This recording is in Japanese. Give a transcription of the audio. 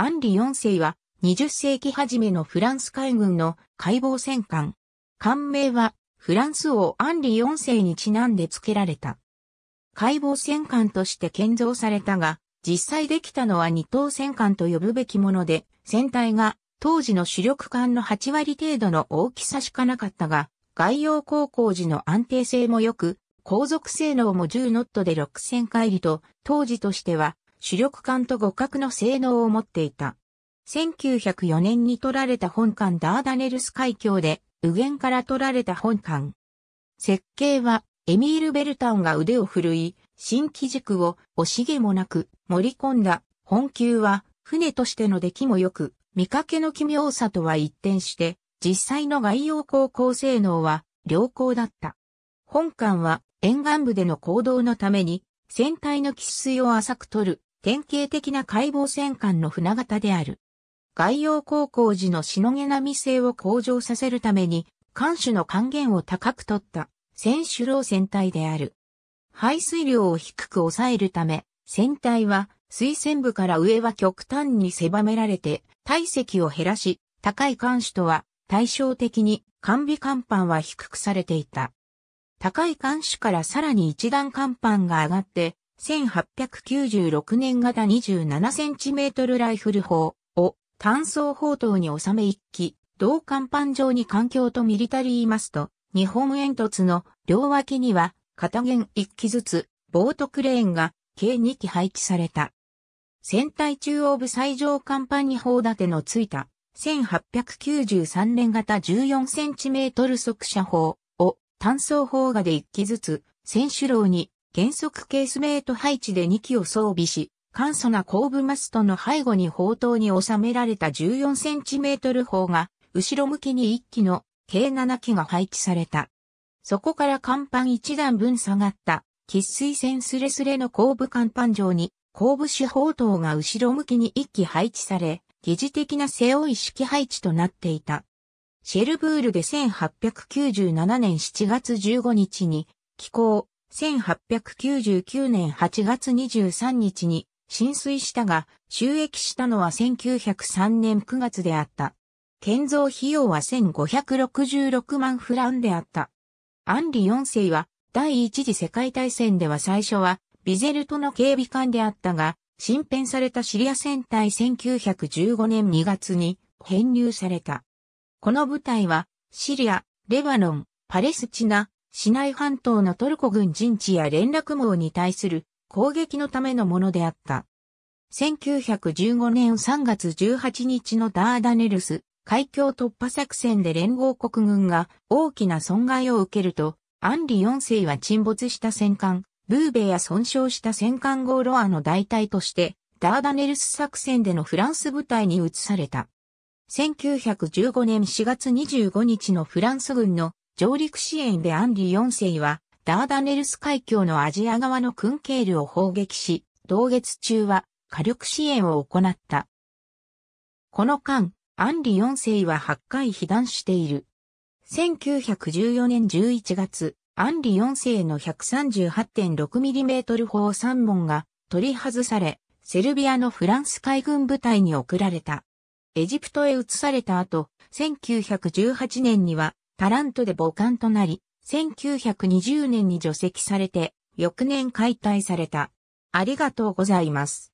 アンリ4世は20世紀初めのフランス海軍の解剖戦艦。艦名はフランス王アンリ4世にちなんで付けられた。解剖戦艦として建造されたが、実際できたのは二等戦艦と呼ぶべきもので、船体が当時の主力艦の8割程度の大きさしかなかったが、外洋航行時の安定性も良く、航続性能も10ノットで6000海里と、当時としては主力艦と互角の性能を持っていた。1904年に取られた本艦ダーダネルス海峡で、右舷から取られた本艦。設計は、エミール・ベルタンが腕を振るい、新機軸を惜しげもなく盛り込んだ。本級は、船としての出来も良く、見かけの奇妙さとは一転して、実際の外洋航行性能は良好だった。本艦は沿岸部での行動のために、船体の喫水を浅く取る典型的な解剖戦艦の船型である。外洋高校時のしのげなみ性を向上させるために、艦首の還元を高く取った、船首楼船体である。排水量を低く抑えるため、船体は、水船部から上は極端に狭められて、体積を減らし、高い艦首とは対照的に、艦尾艦板は低くされていた。高い艦首からさらに一段艦板が上がって、1896年型 27cm ライフル砲を単装砲塔に収め一機、同甲板上に環境とミリタリーマスト、日本煙突の両脇には片弦一機ずつ、ボートクレーンが計2機配置された。船体中央部最上甲板に砲立てのついた1893年型 14cm 速射砲を単装砲がで1機ずつ、選手楼に原則ケースメイト配置で2機を装備し、簡素な後部マストの背後に砲塔に収められた 14cm 砲が、後ろ向きに1機の計7機が配置された。そこから甲板1段分下がった、喫水線スレスレの後部甲板上に、後部手砲塔が後ろ向きに1機配置され、疑似的な背負い式配置となっていた。シェルブールで1897年7月15日に、気候、1899年8月23日に浸水したが、収益したのは1903年9月であった。建造費用は1566万フランであった。アンリ4世は第一次世界大戦では最初はビゼルトの警備官であったが、新編されたシリア戦隊1915年2月に編入された。この部隊はシリア、レバノン、パレスチナ、市内半島のトルコ軍陣地や連絡網に対する攻撃のためのものであった。1915年3月18日のダーダネルス海峡突破作戦で連合国軍が大きな損害を受けると、アンリ4世は沈没した戦艦、ブーベや損傷した戦艦ゴーロアの代替として、ダーダネルス作戦でのフランス部隊に移された。1915年4月25日のフランス軍の上陸支援でアンリ4世は、ダーダネルス海峡のアジア側のクンケールを砲撃し、同月中は火力支援を行った。この間、アンリ4世は8回被弾している。1914年11月、アンリ4世の 138.6mm 砲3門が取り外され、セルビアのフランス海軍部隊に送られた。エジプトへ移された後、1918年にはタラントで母艦となり、1920年に除籍されて、翌年解体された。ありがとうございます。